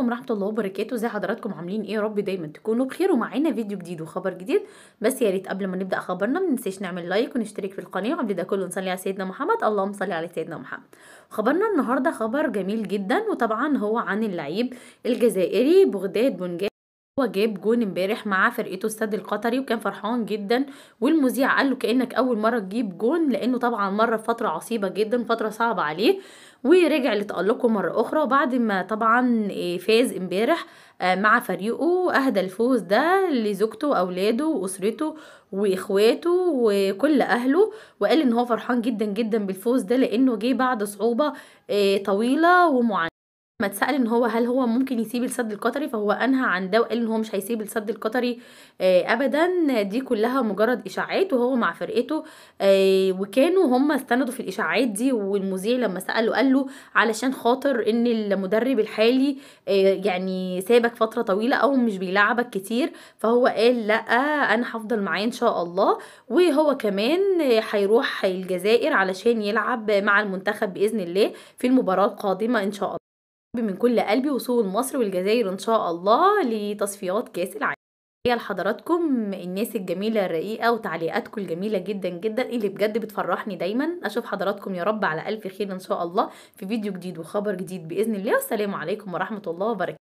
عليكم ورحمة الله وبركاته ازي حضراتكم عاملين ايه يا رب دايما تكونوا بخير ومعانا فيديو جديد وخبر جديد بس يا ريت قبل ما نبدا خبرنا ما ننساش نعمل لايك ونشترك في القناه وقبل ده كله نصلي على سيدنا محمد اللهم صل على سيدنا محمد خبرنا النهارده خبر جميل جدا وطبعا هو عن اللعيب الجزائري بغداد بنجاح هو جاب جون امبارح مع فرقته السد القطري وكان فرحان جدا والمذيع قال له كانك اول مره تجيب جون لانه طبعا مر فتره عصيبه جدا فتره صعبه عليه ورجع لتألقه مرة أخرى وبعد ما طبعا آه، فاز امبارح آه، مع فريقه أهدى الفوز ده لزوجته وأولاده وأسرته وإخواته وكل أهله وقال إن هو فرحان جدا جدا بالفوز ده لأنه جه بعد صعوبة آه، طويلة ومعاناة ما اتسأل إن هو هل هو ممكن يسيب السد القطري، فهو أنهى عن ده وقال إن هو مش هيسيب السد القطري آه، أبدًا، دي كلّها مجرّد إشاعات وهو مع فرقته آه، وكانوا هم استندوا في الإشاعات دي والمذيع لمّا سأله قال له: "علشان خاطر إن المدرب الحالي آه، يعني سابك فترة طويلة أو مش بيلعبك كتير." فهو قال: "لأ، أنا هفضل معاه إن شاء الله." وهو كمان هيروح الجزائر علشان يلعب مع المنتخب بإذن الله في المباراة القادمة إن شاء الله من كل قلبي وصول مصر والجزائر إن شاء الله لتصفيات كأس العالم هي لحضراتكم الناس الجميلة الرقيقة وتعليقاتكم الجميلة جدا جدا اللي بجد بتفرحني دايما أشوف حضراتكم يا رب على ألف خير إن شاء الله في فيديو جديد وخبر جديد بإذن الله والسلام عليكم ورحمة الله وبركاته